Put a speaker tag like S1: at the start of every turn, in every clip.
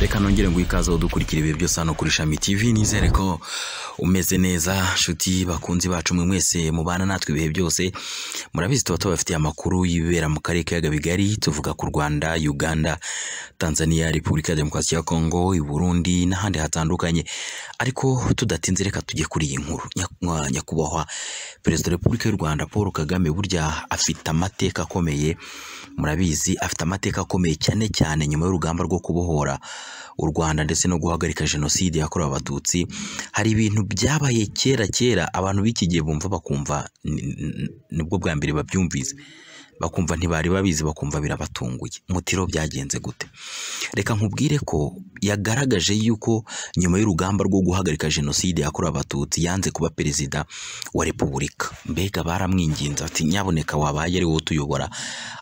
S1: reka nongere ngo ikaze dukurikira ibihe byose hano kuri shami tv nizere ko umeze neza nshuti bakunzi bacu mwe mwese mubana natwe ibihe byose murabizi tuba tubafitiye amakuru y'ibibera mu karere k'ibiyaga bigari tuvuga ku rwanda uganda tanzania repubulika ya demokarasi ya kongo i burundi n'ahandi hatandukanye ariko tudatinze reka tujye kuri iyi nkuru nyakubahwa perezida wa repubulika y'u rwanda paul kagame burya afite amateka akomeye murabizi afite amateka akomeye cyane cyane nyuma y'urugamba rwo kubohora u Rwanda ndetse no guhagarika jenoside yakorewe abatutsi hari ibintu byabaye kera kera abantu b'iki gihe bumva bakumva nibwo bwa mbere babyumvise bakumva ntibari babizi bakumva birabatunguye mutiro byagenze gute reka nkubwire ko yagaragaje yuko nyuma y'urugamba rwo guhagarika jenoside yakorewe abatutsi yanze kuba perezida wa repubulika mbega baramwinginze ati nyaboneka wabaye ari wowe utuyobora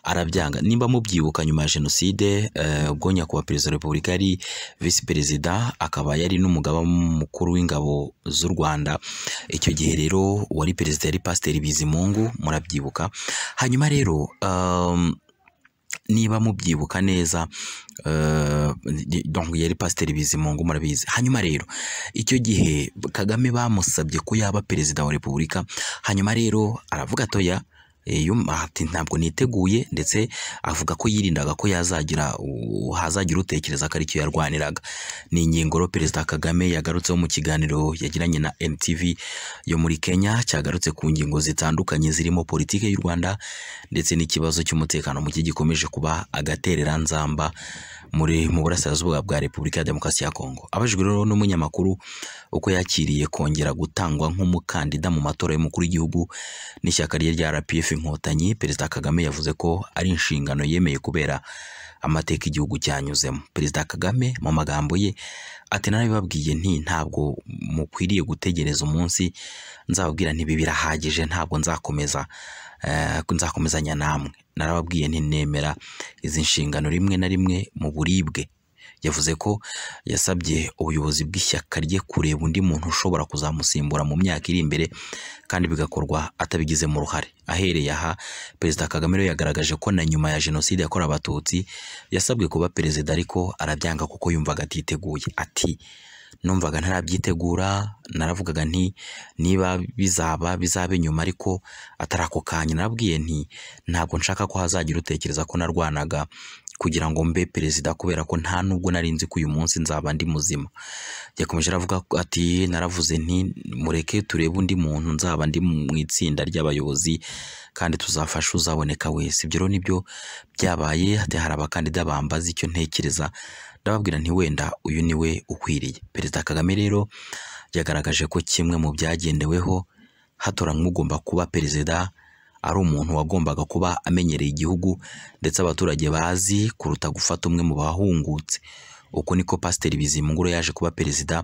S1: arabyanga nimba mubyibuka nyuma ya jenoside ubwo eh, nyakubahwa perezida wa repubulika yari visi perezida akaba yari n'umugaba mukuru w'ingabo z'u rwanda icyo gihe rero wari perezida yari pasiteri bizimungu murabyibuka hanyuma rero Um, niba mubyibuka neza uh, yari pasiteri bizimungu murabizi hanyuma rero icyo gihe kagame bamusabye ko yaba perezida wa repubulika hanyuma rero aravuga atoya ntabwo niteguye ndetse avuga ko yirindaga ko yazagira hazagira utekereza ko aricyo yarwaniraga ni ingingo perezida kagame yagarutseho mu kiganiro yagiranye na NTV yo muri kenya cyagarutse ku ngingo zitandukanye zirimo politiki y'u rwanda ndetse n'ikibazo cy'umutekano muke gikomeje kuba agatereranzamba muri mu burasirazuba bwa repubulika ya demokarasi ya kongo abajijwe rero n'umunyamakuru uko yakiriye kongera gutangwa nk'umukandida mu matora y'umukuru w'igihugu n'ishyaka rye rya rpf inkotanyi perezida kagame yavuze ko ari inshingano yemeye kubera amateka igihugu cyanyuzemo perezida kagame mu magambo ye ati narabibabwiye nti ntabwo mukwiriye gutegereza umunsi nzababwira ntibi birahagije ntabwo nzakomeza eh, nzakomezanya namwe narababwiye ntinemera izi nshingano rimwe na rimwe mu buribwe yavuze ko yasabye ubuyobozi bw'ishyaka rye kureba undi muntu ushobora kuzamusimbura mu myaka iri imbere kandi bigakorwa atabigize mu uruhare ahereye aha perezida kagame rero yagaragaje ko na nyuma ya jenoside yakorewe abatutsi yasabwe kuba perezida ariko arabyanga kuko yumvaga atiteguye ati numvaga ntarabyitegura naravugaga nti niba bizaba bizabe nyuma ariko atari ako kanya narabwiye nti ntabwo nshaka ko hazagira utekereza ko narwanaga kugira ngo mbe perezida kubera ko nta nubwo nari nzi ko uyu munsi nzaba ndi muzima yakomeje aravuga ati naravuze nti mureke turebe undi muntu nzaba ndi mu itsinda ry'abayobozi kandi tuzafasha uzaboneka wese ibyo rero nibyo byabaye hari abakandida bambaza icyo ntekereza ndababwira nti wenda uyu ni we ukwiriye perezida kagame rero yagaragaje ko kimwe mu byagendeweho hatoranwa ugomba kuba perezida ari umuntu wagombaga kuba amenyereye igihugu ndetse abaturage bazi kuruta gufata umwe mu bahungutse uko niko pasiteri bizimungura yaje kuba perezida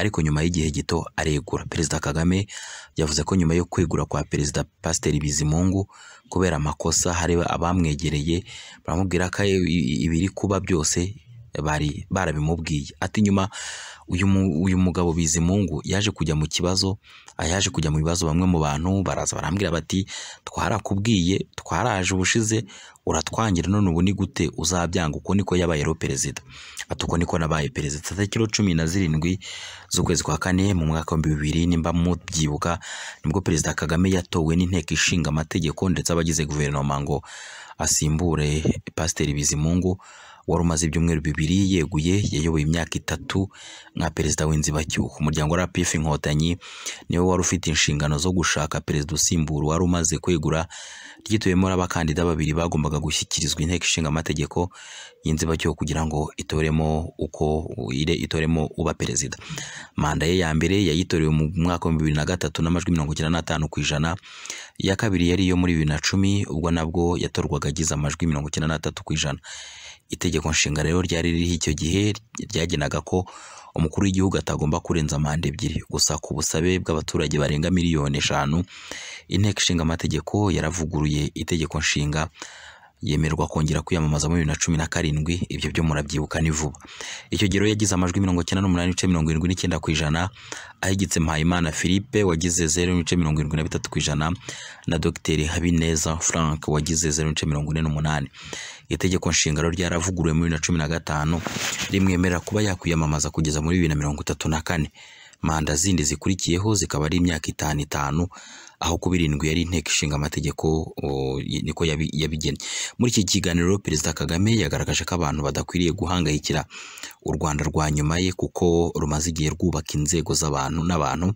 S1: ariko nyuma y'igihe gito aregura perezida kagame yavuze ko nyuma yo kwegura kwa perezida pasiteri bizimungu kubera amakosa hari abamwegereye baramubwira ko ibiri kuba byose bari barabimubwiye ati nyuma uyu mugabo Bizimungu yaje kujya mu kibazo ah, yaje kujya mu bibazo bamwe mu bantu baraza barambwira bati twarakubwiye twaraje ubushize uratwangira none ubu ni gute uzabyanga uko niko yabaye rero perezida ati uko niko nabaye perezida tariki cumi na zirindwi z'ukwezi kwa kane mu mwaka w'ibihumbi bibiri nimba mubyibuka nibwo perezida kagame yatowe n'inteko ishinga amategeko ndetse abagize guverinoma ngo asimbure pasiteri bizimungu wari umaze ibyumweru bibiri yeguye yayoboye imyaka itatu nka perezida w'inzibacyuho umuryango RPF inkotanyi niwe wari ufite inshingano zo gushaka perezida usimbura wari umaze kwegura ryituyemo n'abakandida babiri bagombaga gushyikirizwa inteko ishinga amategeko y'inzibacyuho kugira ngo itoremo uko ire itoremo uba perezida manda ye ya mbere yayitorewe mu mwaka wa bibiri na gatatu n'amajwi mirongo icyenda n'atanu ku ijana iya kabiri yari iyo muri bibiri na cumi ubwo nabwo yatorwaga agize amajwi mirongo icyenda n'atatu ku ijana itegeko nshinga rero ryari ririho icyo gihe ryagenaga ko umukuru w'igihugu atagomba kurenza manda ebyiri gusa ku busabe bw'abaturage barenga miliyoni eshanu inteko ishinga amategeko yaravuguruye itegeko nshinga yemerwa kongera kwiyamamaza muri bibiri na cumi na karindwi ibyo byo murabyibuka ni vuba icyo gihe yagize amajwi mirongo icyenda n'umunani n'ibice mirongo irindwi n'icyenda ku ijana ahigitse Mpayimana Philippe wagize zeru n'ibice mirongo irindwi na bitatu ku ijana na Dr Habineza Frank wagize zeru n'ibice mirongo ine n'umunani itegeko nshingano ryaravuguruwe muri bibiri na cumi na gatanu rimwemerera kuba yakwiyamamaza kugeza muri bibiri mirongo itatu na kane manda zindi zikurikiyeho zikaba ari imyaka itanu itanu aho kuba irindwi yari inteko ishinga amategeko niko yabigennye muri iki kiganiro perezida kagame yagaragaje ko abantu badakwiriye guhangayikira u rwanda rwa nyuma ye kuko rumaze igihe rwubaka inzego z'abantu n'abantu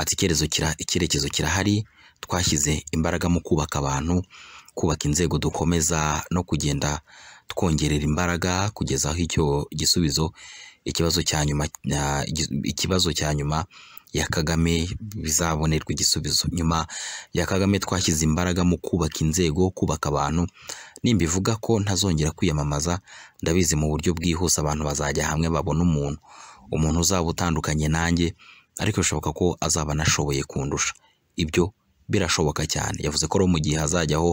S1: ati icyerekezo kirahari twashyize imbaraga mu kubaka abantu kubaka inzego dukomeza no kugenda twongerera imbaraga kugeza aho icyo gisubizo ikibazo cya nyuma ikibazo cya nyuma ya Kagame bizabonerwa igisubizo nyuma ya Kagame twashyize imbaraga mu kubaka inzego kubaka abantu nimbivuga ko ntazongera kwiyamamaza ndabizi mu buryo bwihuse abantu bazajya hamwe babona umuntu umuntu uzaba utandukanye nanjye ariko bishoboka ko azaba anashoboye kundusha ibyo birashoboka cyane yavuze ko ari mu gihe hazajyaho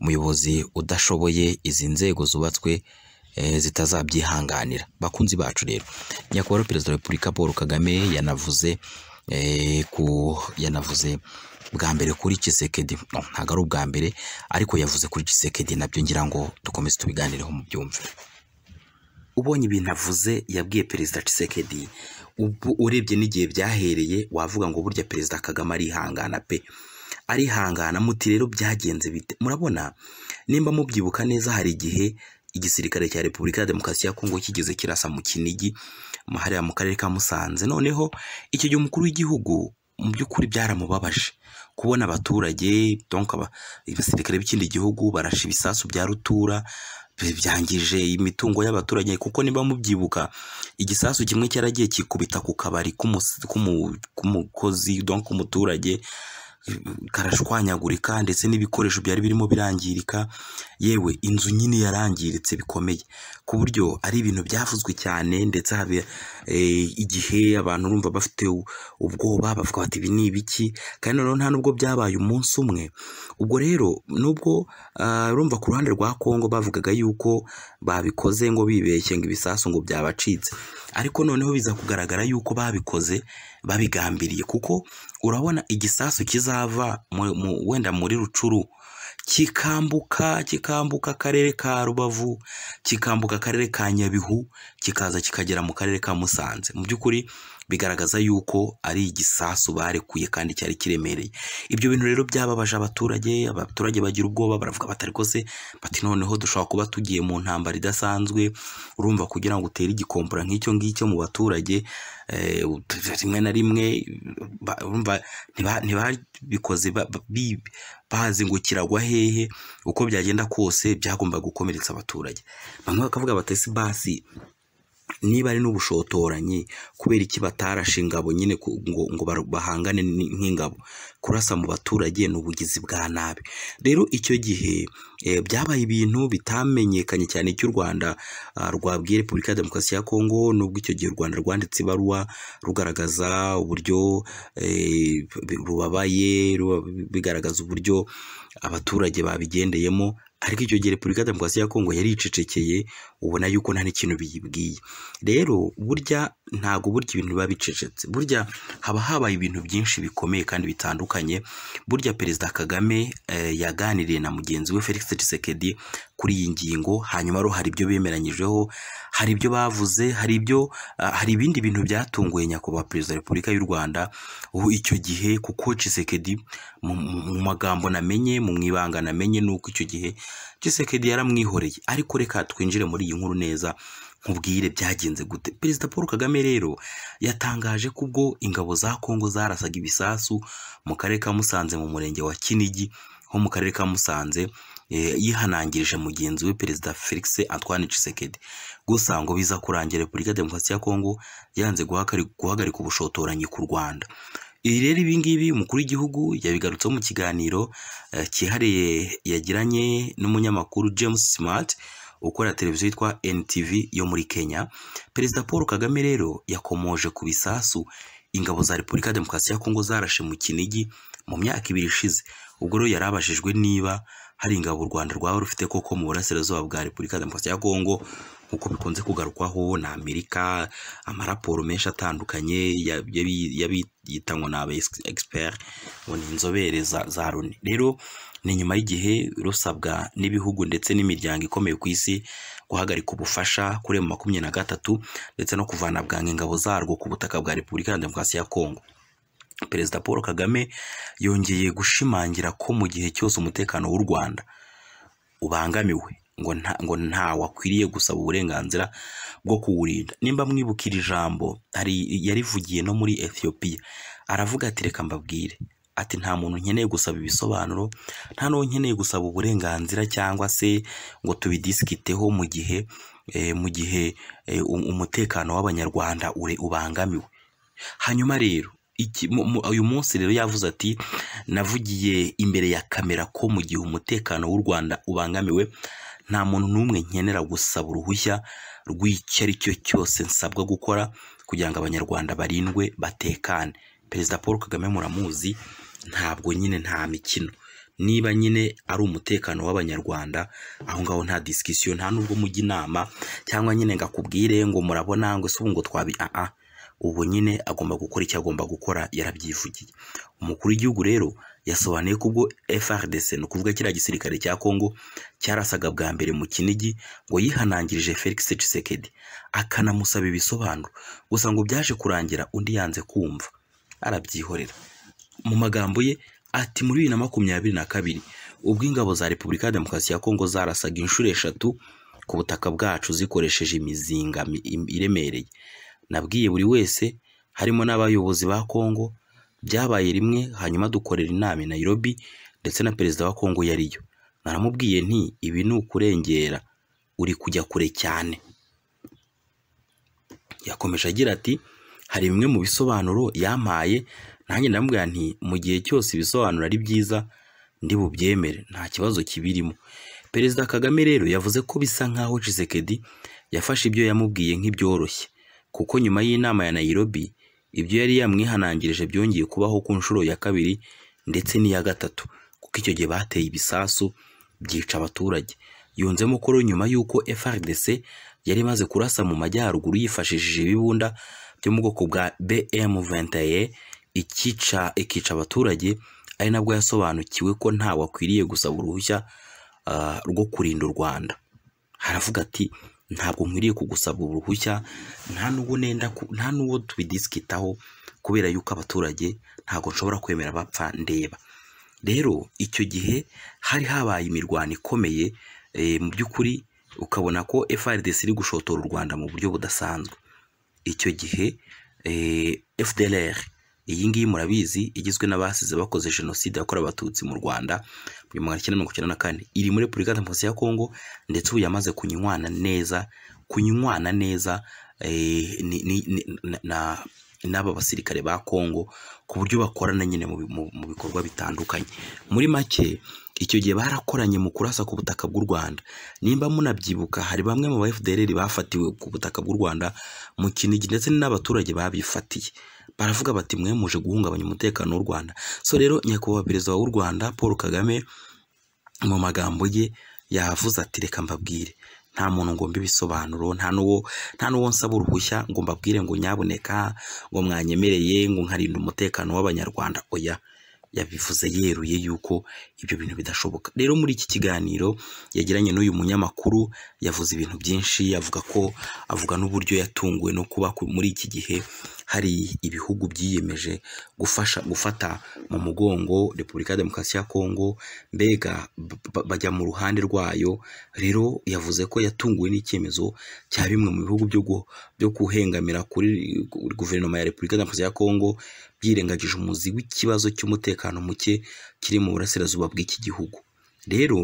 S1: umuyobozi udashoboye izi nzego zubatswe eh, zitazabyihanganira bakunzi bacu rero nyakubahwa perezida wa repubulika paul kagame yanavuze eh, ku yanavuze bwa mbere kuri kisekedi ntabwo ari ubwa mbere ariko yavuze kuri kisekedi nabyo ngira ngo dukomeze tubiganireho mu byumve ubonye ibintu avuze yabwiye perezida Tshisekedi ubu urebye n'igihe byahereye wavuga ngo burya perezida kagame arihangana pe arihangana muti rero byagenze bite murabona nimba mubyibuka neza hari igihe igisirikare cya repubulika ya demokarasi ya kongo kigeze kirasa mu kinigi hariya mu karere ka musanze noneho icyo gihe umukuru w'igihugu mu by'ukuri byaramubabaje kubona abaturage abasirikare b'ikindi gihugu barasha ibisasu bya rutura byangije imitungo y'abaturage kuko niba mubyibuka igisasu kimwe cyaragiye kikubita ku kabari k'umukozi k'umuturage karashwanyagurika ndetse n'ibikoresho byari birimo birangirika yewe inzu nyine yarangiritse bikomeye ku buryo ari ibintu byavuzwe cyane ndetse habe eh, igihe abantu urumva bafite ubwoba bavuga bati ibi ni ibiki kandi noneho nta nubwo byabaye umunsi umwe ubwo rero nubwo ah, urumva ku ruhande rwa Kongo bavugaga yuko babikoze ngo bibeshye ngo ibisasu ngo byabacitse ariko noneho biza kugaragara yuko babikoze babigambiriye kuko urabona igisasu kizava mu wenda muri rucuru kikambuka kikambuka akarere ka rubavu kikambuka akarere ka nyabihu kikaza kikagera mu karere ka musanze mu by'ukuri bigaragaza yuko ari igisasu barekuye kandi cyari kiremereye ibyo bintu rero byababaje abaturage abaturage bagira ubwoba baravuga batari kose bati noneho dushobora kuba tugiye mu ntambara idasanzwe urumva kugira ngo utere igikompura nk'icyo ngicyo mu baturage eh, rimwe na rimwe ntibabikoze bazingukiragwa hehe uko byagenda kose byagomba gukomeretsa abaturage bamwe bakavuga batesi basi niba ari n'ubushotoranyi kubera iki batarashe ingabo nyine ngo bahangane ningabo kurasa mu baturage ni ubugizi bwa nabi rero icyo gihe eh, byabaye ibintu bitamenyekanye cyane cy'u Rwanda ah, rwabwiye Repubulika ya Demokarasi ya Kongo nubwo icyo gihe u Rwanda rwanditse ibaruwa rugaragaza uburyo eh, rubabaye bigaragaza uburyo abaturage babigendeyemo ariko icyo gihe repubulika demokarasi ya kongo yaricecekeye ubona yuko nta n'ikintu biyibwiye rero burya ntabwo burya ibintu biba bicecetse burya haba habaye ibintu byinshi bikomeye kandi bitandukanye burya perezida kagame eh, yaganiriye na mugenzi we felix tshisekedi kuri iyi ngingo hanyuma rero hari ibyo bemeranyijeho hari ibyo bavuze hari ibyo ah, hari ibindi bintu byatunguye nyakubahwa perezida wa repubulika y'u rwanda ubu icyo gihe kuko tshisekedi mu magambo namenye mu mwibanga namenye ni uko icyo gihe tshisekedi yaramwihoreye ariko reka twinjire muri iyi nkuru neza nkubwire byagenze gute perezida paul kagame rero yatangaje ko ubwo ingabo za kongo zarasaga ibisasu mu karere ka musanze mu murenge wa kinigi ho mu karere ka musanze e, yihanangirije mugenzi we perezida felix antoine Tshisekedi gusa ngo biza kurangira repubulika ya demokarasi ya kongo yanze guhagarika ubushotoranyi ku rwanda ibi rero ibi ngibi umukuru w'igihugu yabigarutseho mu kiganiro e, cyihariye yagiranye n'umunyamakuru james smart ukora televiziyo yitwa NTV yo muri Kenya perezida Paul Kagame rero yakomoje ku bisasu ingabo za Repubulika Demokarasi ya Kongo zarashe mu Kinigi mu myaka ibiri ishize ubwo rero yari niba hari ingabo u Rwanda rwaba rufite koko mu burasirazuba bwa Repubulika Demokarasi ya Kongo nk'uko bikunze kugarukwaho na Amerika amaraporo menshi atandukanye yabitanywe na expert ngo ni inzobere za Loni rero ni nyuma y'igihe rusabwa n'ibihugu ndetse n'imiryango ikomeye ku isi guhagarika ubufasha kuri emu makumyabiri na gatatu ndetse no kuvana bwange ingabo zarwo ku butaka bwa Repubulika ya Demokarasi ya Kongo perezida paul kagame yongeye gushimangira ko mu gihe cyose umutekano w'u rwanda ubangamiwe ngo nta wakwiriye gusaba uburenganzira bwo kuwurinda nimba mwibukira ijambo yarivugiye no muri Ethiopia aravuga ati reka mbabwire ati nta muntu nkeneye gusaba ibisobanuro nta n'uwo nkeneye gusaba uburenganzira cyangwa se ngo tubidisikiteho mu gihe eh, mu gihe eh, umutekano w'abanyarwanda ubangamiwe hanyuma rero uyu munsi rero yavuze ati navugiye imbere ya kamera ko mu gihe umutekano w'u rwanda ubangamiwe nta muntu n'umwe nkenera gusaba uruhushya rw'icyo ari cyo cyose nsabwa gukora kugira ngo abanyarwanda barindwe batekane perezida paul kagame muramuzi ntabwo nyine nta mikino niba nyine ari umutekano w'abanyarwanda aho ngaho nta discussion nta nubwo mujya inama cyangwa nyine ngakubwire ngo murabona ngo se ngo twabi aha Ubu nyine agomba gukora icyo agomba gukora yarabyivugiye umukuru w'igihugu rero yasobanuye ko ubwo FRDC ni ukuvuga kiriya gisirikare cya Congo cyarasaga bwa mbere mu Kinigi ngo yihanangirije Felix Tshisekedi akanamusaba ibisobanuro gusa ngo byaje kurangira undi yanze kumva arabyihorera mu magambo ye ati muri bibiri na makumyabiri na kabiri ubwo ingabo za Repubulika ya Demokarasi ya Congo zarasaga inshuro eshatu ku butaka bwacu zikoresheje imizinga iremereye nabwiye buri wese harimo n'abayobozi ba Congo byabaye rimwe hanyuma dukorera inama i Nairobi ndetse na perezida wa Congo yariyo naramubwiye nti ibi ni ukurengera uri kujya kure cyane yakomeje agira ati hari bimwe mu bisobanuro yampaye nanjye ndamubwira nti mu gihe cyose ibisobanuro ari byiza ndi bubyemere nta kibazo kibirimo perezida kagame rero yavuze ko bisa nkaho Tshisekedi yafashe ibyo yamubwiye nk'ibyoroshye kuko nyuma y'inama ya Nairobi ibyo yari yamwihanangirije byongeye kubaho ku nshuro ya kabiri ndetse n'iya gatatu kuko icyo gihe bateye ibisasu byica abaturage yunzemo ko nyuma y'uko FRDC yari imaze kurasa mu majyaruguru yifashishije ibibunda byo mu bwoko bwa BM21 ikica ikica abaturage ari nabwo yasobanukiwe ko ntawakwiriye gusaba uruhushya ah, rwo kurinda u Rwanda haravuga ati ntabwo nkwiriye kugusaba uruhushya nta n'uwo nenda nta n'uwo tubidisikitaho kubera yuko abaturage ntabwo nshobora kwemera bapfa ndeba rero icyo gihe hari habaye imirwano ikomeye eh, mu by'ukuri ukabona ko FRDC iri gushotora u Rwanda mu buryo budasanzwe icyo gihe eh, FDLR iyi ngiyi murabizi igizwe n'abasize bakoze jenoside yakorewe abatutsi mu rwanda muri magana cyenda mirongo na kane iri muri repubulika ya kongo ndetse ubu yamaze kunywana neza kunywana neza eh, n'aba basirikare ba kongo ku buryo bakorana nyine mu bikorwa bitandukanye muri make icyo gihe barakoranye mu kurasa ku butaka bw'u rwanda nimba munabyibuka hari bamwe mu ba fdr bafatiwe ku butaka bw'u rwanda mu kinigi ndetse n'abaturage babifatiye baravuga bati mwe muje guhungabanya umutekano w'u rwanda so rero nyakubahwa perezida w'u rwanda paul kagame mu magambo ye yavuze ati reka mbabwire nta muntu ngomba ibisobanuro nta n'uwo nta n'uwo nsaba uruhushya ngo mbabwire ngo nyaboneka ngo mwanyemereye ngo nkarinda umutekano w'abanyarwanda oya yabivuze yeruye yuko ibyo bintu bidashoboka rero muri iki kiganiro yagiranye n'uyu munyamakuru yavuze ibintu byinshi yavuga ko avuga n'uburyo yatunguwe no kuba muri iki gihe hari ibihugu byiyemeje gufasha gufata mu mugongo repubulika ya demokarasi ya Kongo mbega bajya mu ruhande rwayo rero yavuze ko yatunguwe n'icyemezo cya bimwe mu bihugu byo kuhengamira kuri guverinoma ya repubulika ya demokarasi ya Kongo byirengagije umuzi w'ikibazo cy'umutekano muke kiri mu burasirazuba bw'iki gihugu rero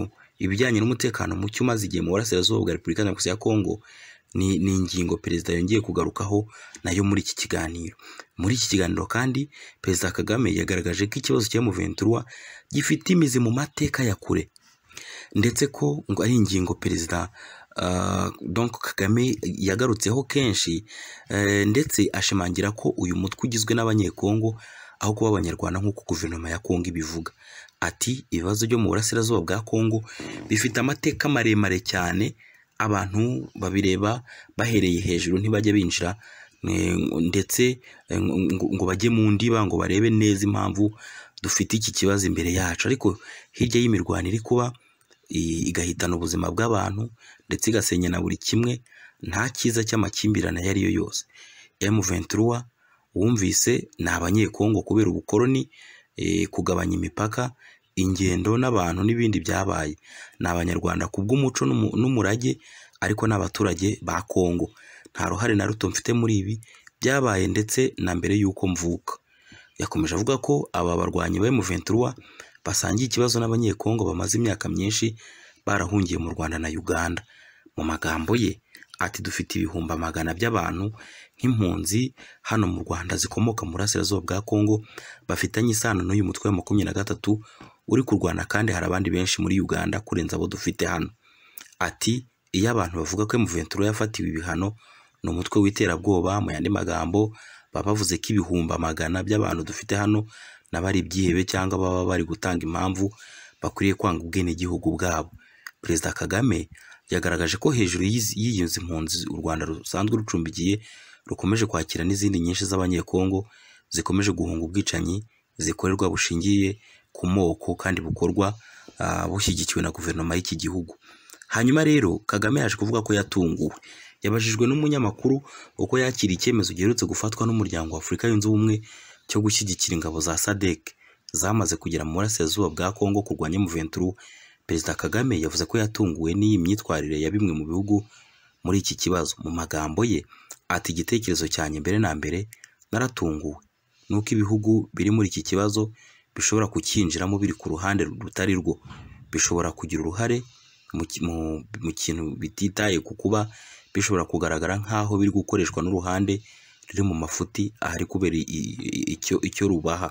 S1: ibijyanye n'umutekano muke umaze igihe mu burasirazuba bwa repubulika ya demokarasi ya Kongo ni ingingo perezida yongeye kugarukaho nayo muri iki kiganiro muri iki kiganiro kandi perezida kagame yagaragaje ko ikibazo cya muventura gifite imizi mu mateka ya kure ndetse ko ngo ari ingingo perezida ah, donk kagame yagarutseho kenshi eh, ndetse ashimangira ko uyu mutwe ugizwe n'abanyekongo aho kuba abanyarwanda nk'uko guverinoma ya kongo ibivuga ati ibibazo byo mu burasirazuba bwa kongo bifite amateka maremare cyane abantu babireba bahereye hejuru ntibajya binjira ndetse eh, ngo bajye mu ndiba ngo barebe neza impamvu dufite iki kibazo imbere yacu ariko hirya y'imirwano iri kuba igahitana ubuzima bw'abantu ndetse igasenya na buri kimwe nta cyiza cy'amakimbirane ayo ari yo yose emuventura wumvise ni abanyekongo kubera ubukoloni eh, kugabanya imipaka ingendo n'abantu n'ibindi byabaye ni abanyarwanda kubw'umuco n'umurage ariko n'abaturage ba Kongo nta ruhare na ruto mfite muri ibi byabaye ndetse na mbere y'uko mvuka yakomeje avuga ko aba barwanyi ba M23 basangiye ikibazo n'abanyekongo bamaze imyaka myinshi barahungiye mu Rwanda na Uganda mu magambo ye ati dufite ibihumbi magana by'abantu nk'impunzi hano mu rwanda zikomoka mu burasirazuba bwa kongo bafitanye isano n'uyu mutwe wa makumyabiri na gatatu uri kurwana kandi hari abandi benshi muri uganda kurenza abo dufite hano ati iyo abantu bavuga ko muventuro yafatiwe ibihano ni umutwe w'iterabwoba mu yandi magambo baba bavuze ko ibihumbi magana by'abantu dufite hano nabo ari ibyihebe cyangwa baba bari gutanga impamvu bakwiriye kwanga ubwenegihugu bwabo perezida kagame yagaragaje ko hejuru y'izi mpunzi u rwanda rusanzwe rucumbigiye rukomeje kwakira n'izindi nyinshi z'abanyekongo zikomeje guhunga ubwicanyi zikorerwa bushingiye ku moko kandi bukorwa ah, bushyigikiwe na guverinoma y'iki gihugu hanyuma rero kagame yaje kuvuga ko yatunguwe yabajijwe n'umunyamakuru uko yakira icyemezo giherutse gufatwa n'umuryango w'afurika yunze ubumwe cyo gushyigikira ingabo za sadec zamaze kugera mu burasirazuba bwa kongo kurwanya muventuru perezida kagame yavuze ko yatunguwe n'iyi myitwarire ya bimwe mu bihugu muri iki kibazo. Mu magambo ye ati igitekerezo cyanjye mbere na mbere naratunguwe nuko ibihugu biri muri iki kibazo bishobora kukinjiramo biri ku ruhande rutari rwo, bishobora kugira uruhare mu kintu bititaye ku kuba bishobora kugaragara nk'aho biri gukoreshwa n'uruhande ruri mu mafuti ahari kubera icyo rubaha.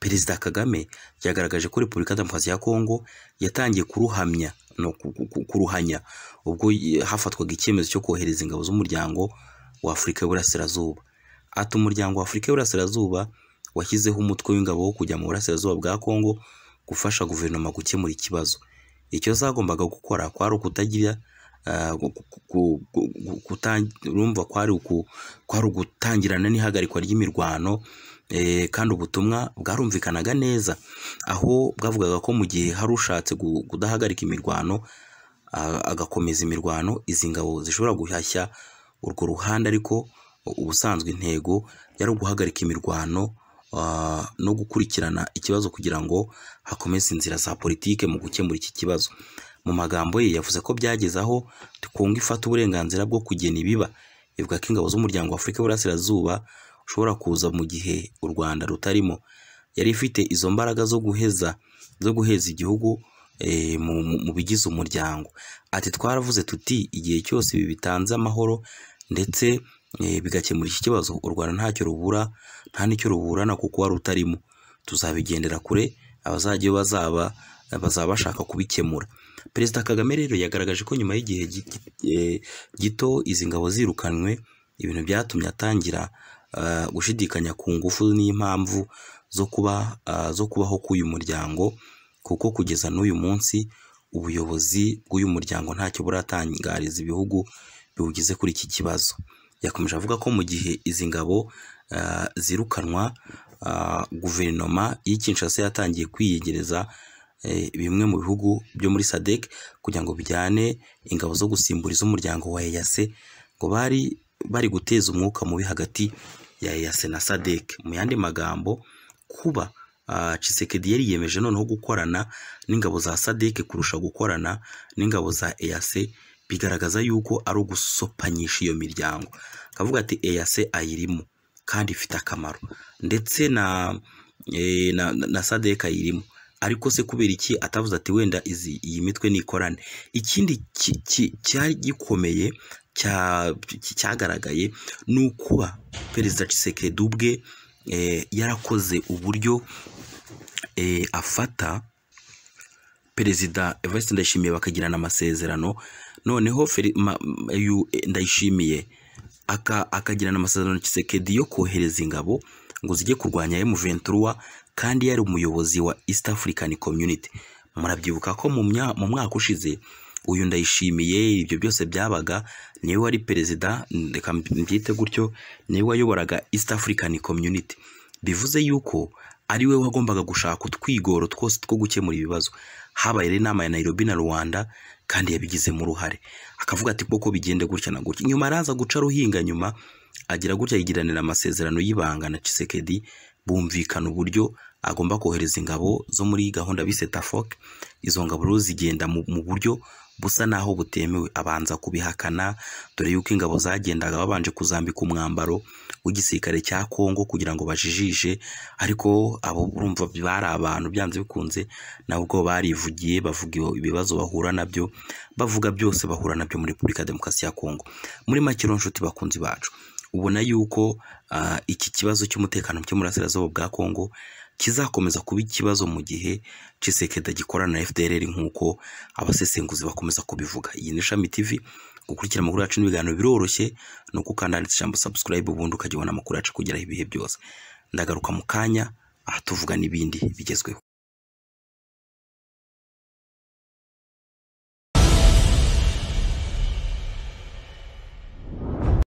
S1: perezida kagame byagaragaje ko repubulika demokarasi ya kongo yatangiye kuruhamya no kuruhanya ubwo hafatwaga icyemezo cyo kohereza ingabo z'umuryango wa afurika y'uburasirazuba ati umuryango wa afurika y'uburasirazuba washyizeho umutwe w'ingabo wo kujya mu burasirazuba bwa kongo gufasha guverinoma gukemura ikibazo icyo zagombaga gukora kwari ukutagira urumva kwari ugutangirana n'ihagarikwa ry'imirwano Eh, kandi ubutumwa bwarumvikanaga neza aho bwavugaga ko mu gihe hari ushatse kudahagarika imirwano agakomeza imirwano izi ngabo zishobora guhashya urwo ruhande ariko ubusanzwe intego yari uguhagarika imirwano no gukurikirana ikibazo kugira ngo hakomeze inzira za politiki mu gukemura iki kibazo mu magambo ye yavuze ko byageze aho kongo ifata uburenganzira bwo kugena ibiba ivuga ko ingabo z'umuryango wa afurika y'uburasirazuba ushobora kuza mu gihe u Rwanda rutarimo yari ifite izo mbaraga zo guheza zo guheza igihugu eh, mu bigize umuryango ati twaravuze tuti igihe cyose ibi bitanze amahoro ndetse eh, bigakemura iki kibazo u Rwanda ntacyo rubura nta n'icyo ruburana kuko wari tuzabigendera kure abazajya bazaba bazaba bashaka kubikemura perezida kagame rero yagaragaje ko nyuma y'igihe eh, gito izi ngabo zirukanwe ibintu byatumye atangira Eh, gushidikanya ku ngufu n'impamvu zo kuba eh, zo kubaho k'uyu muryango kuko kugeza n'uyu munsi ubuyobozi bw'uyu muryango ntacyo buratangariza ibihugu biwugize kuri iki kibazo yakomeje avuga ko mu gihe izi ngabo eh, zirukanwa guverinoma y'i Kinshasa yatangiye kwiyegereza bimwe mu bihugu byo muri sadek kugira ngo bijyane ingabo zo gusimburiza umuryango wa EAC ngo bari bari guteza umwuka mubi hagati ya eyase na sadek mu yandi magambo kuba ah, Tshisekedi yari yiyemeje noneho gukorana n'ingabo za sadek kurusha gukorana n'ingabo za eyase bigaragaza yuko ari ugusopanyisha iyo miryango akavuga ati eyase ayirimo kandi ifite akamaro ndetse eh, na na sadek ayirimo ariko se kubera iki atavuze ati wenda izi iyi mitwe nikorane ikindi cyari gikomeye cyagaragaye ni ukuba perezida Tshisekedi ubwe eh, yarakoze uburyo eh, afata perezida Evariste Ndayishimiye bakagirana amasezerano noneho Ndayishimiye akagirana amasezerano Tshisekedi yo kohereza ingabo ngo zijye kurwanya M23 kandi yari umuyobozi wa East African Community murabyibuka ko mu mwaka ushize uyu ndayishimiye ibyo byose byabaga niwe wari perezida reka mbyite gutyo niwe wayoboraga east african community bivuze yuko ari we wagombaga gushaka utwigoro twose two gukemura ibibazo habaye rero inama ya Nairobi na rwanda kandi yabigizemo uruhare akavuga ati koko bigende gutya na gutya nyuma araza guca ruhinga nyuma agira gutya yigiranira amasezerano y'ibanga na Tshisekedi bumvikana uburyo agomba kohereza ingabo zo muri gahunda bise tafoke izo ngabo rero zigenda mu buryo busa naho butemewe abanza kubihakana dore yuko ingabo zagendaga babanje kuzambika umwambaro w'igisirikare cya Kongo kugira ngo bajijije ariko abo urumva bari abantu byanze bikunze nabwo barivugiye bavuga ibibazo bahura nabyo bavuga byose bahura nabyo muri Repubulika Demokarasi ya Kongo muri make nshuti bakunzi bacu ubona yuko ah, iki kibazo cy'umutekano cyo mu bwa Kongo kizakomeza kuba ikibazo mu gihe Cisekedi agikorana na FDLR nk'uko abasesenguzi bakomeza kubivuga iyi ni Ishami TV gukurikira amakuru yacu n'ibiganiro biroroshye ni uko ijambo subscribe ubundi ukajya ubona amakuru yacu kugeraho ibihe byose ndagaruka mu kanya aha tuvuga n'ibindi bigezweho